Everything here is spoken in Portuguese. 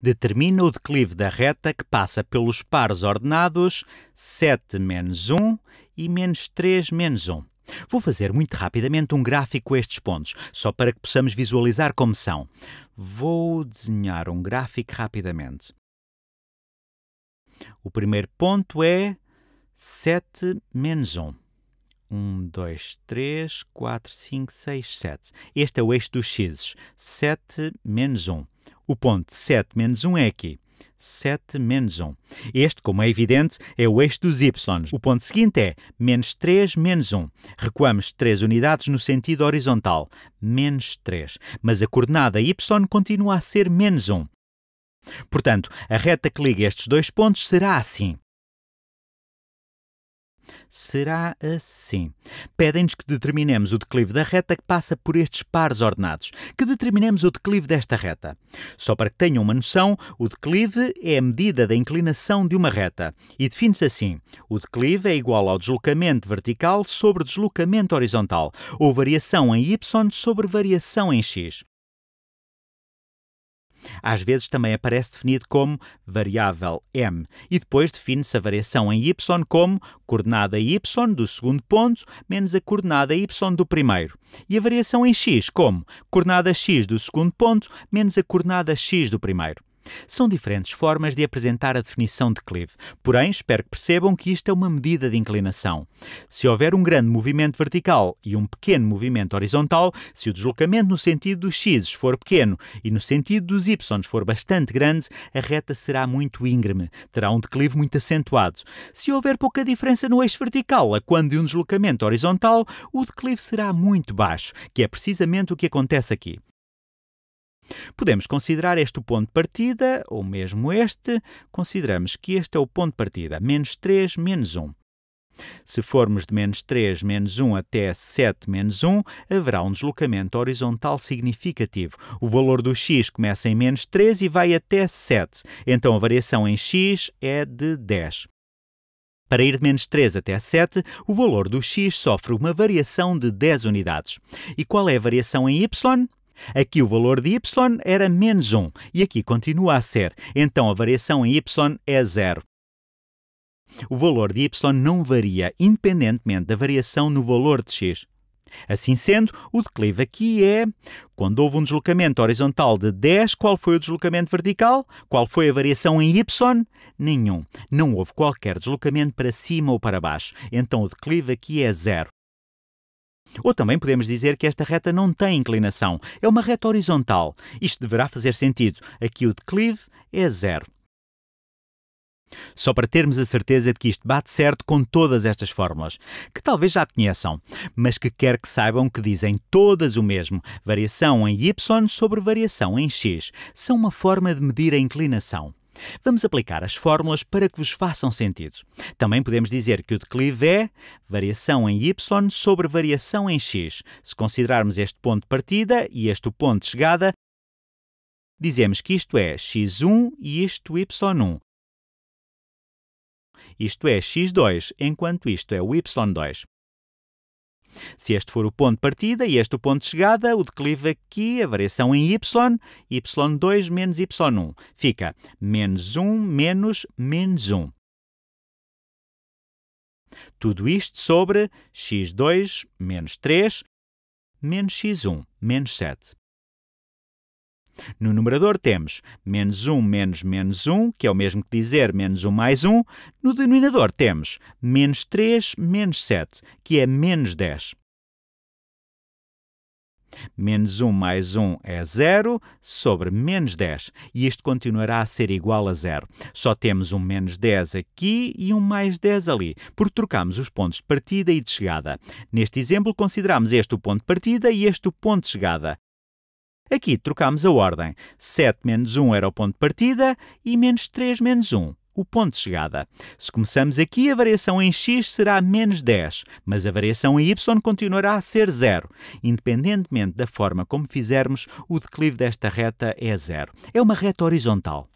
determina o declive da reta que passa pelos pares ordenados 7 menos 1 e menos 3 menos 1. Vou fazer muito rapidamente um gráfico a estes pontos, só para que possamos visualizar como são. Vou desenhar um gráfico rapidamente. O primeiro ponto é 7 menos 1. 1, 2, 3, 4, 5, 6, 7. Este é o eixo dos x. 7 menos 1. O ponto 7 menos 1 é aqui. 7 menos 1. Este, como é evidente, é o eixo dos y. O ponto seguinte é menos 3 menos 1. Recuamos 3 unidades no sentido horizontal, menos 3. Mas a coordenada y continua a ser menos 1. Portanto, a reta que liga estes dois pontos será assim será assim. Pedem-nos que determinemos o declive da reta que passa por estes pares ordenados, que determinemos o declive desta reta. Só para que tenham uma noção, o declive é a medida da inclinação de uma reta e define-se assim: o declive é igual ao deslocamento vertical sobre deslocamento horizontal, ou variação em y sobre variação em x. Às vezes também aparece definido como variável m e depois define-se a variação em y como coordenada y do segundo ponto menos a coordenada y do primeiro e a variação em x como coordenada x do segundo ponto menos a coordenada x do primeiro. São diferentes formas de apresentar a definição de declive, porém espero que percebam que isto é uma medida de inclinação. Se houver um grande movimento vertical e um pequeno movimento horizontal, se o deslocamento no sentido dos x for pequeno e no sentido dos y for bastante grande, a reta será muito íngreme, terá um declive muito acentuado. Se houver pouca diferença no eixo vertical a quando de um deslocamento horizontal, o declive será muito baixo, que é precisamente o que acontece aqui. Podemos considerar este o ponto de partida, ou mesmo este, consideramos que este é o ponto de partida, menos 3 menos 1. Se formos de menos 3 menos 1 até 7 menos 1, haverá um deslocamento horizontal significativo. O valor do x começa em menos 3 e vai até 7, então a variação em x é de 10. Para ir de menos 3 até 7, o valor do x sofre uma variação de 10 unidades. E qual é a variação em y? Aqui o valor de y era menos 1 e aqui continua a ser, então a variação em y é zero. O valor de y não varia independentemente da variação no valor de x. Assim sendo, o declive aqui é quando houve um deslocamento horizontal de 10, qual foi o deslocamento vertical? Qual foi a variação em y? Nenhum. Não houve qualquer deslocamento para cima ou para baixo. Então o declive aqui é zero. Ou também podemos dizer que esta reta não tem inclinação, é uma reta horizontal. Isto deverá fazer sentido. Aqui o declive é zero. Só para termos a certeza de que isto bate certo com todas estas fórmulas, que talvez já conheçam, mas que quer que saibam que dizem todas o mesmo: variação em y sobre variação em x. São uma forma de medir a inclinação. Vamos aplicar as fórmulas para que vos façam sentido. Também podemos dizer que o declive é variação em y sobre variação em x. Se considerarmos este ponto de partida e este ponto de chegada, dizemos que isto é x1 e isto y1. Isto é x2, enquanto isto é o y2. Se este for o ponto de partida e este o ponto de chegada, o declive aqui, a variação em y, y2 menos y1. Fica menos 1 menos menos 1. Tudo isto sobre x2 menos 3 menos x1 menos 7. No numerador temos menos 1 menos menos 1, que é o mesmo que dizer menos 1 mais 1. No denominador temos menos 3 menos 7, que é menos 10. Menos 1 mais 1 é 0 sobre menos 10. E isto continuará a ser igual a 0. Só temos um menos 10 aqui e um mais 10 ali, porque trocamos os pontos de partida e de chegada. Neste exemplo, consideramos este o ponto de partida e este o ponto de chegada. Aqui trocamos a ordem. 7 menos 1 era o ponto de partida e menos 3 menos 1 o ponto de chegada. Se começamos aqui, a variação em x será menos 10, mas a variação em y continuará a ser zero. Independentemente da forma como fizermos, o declive desta reta é zero. É uma reta horizontal.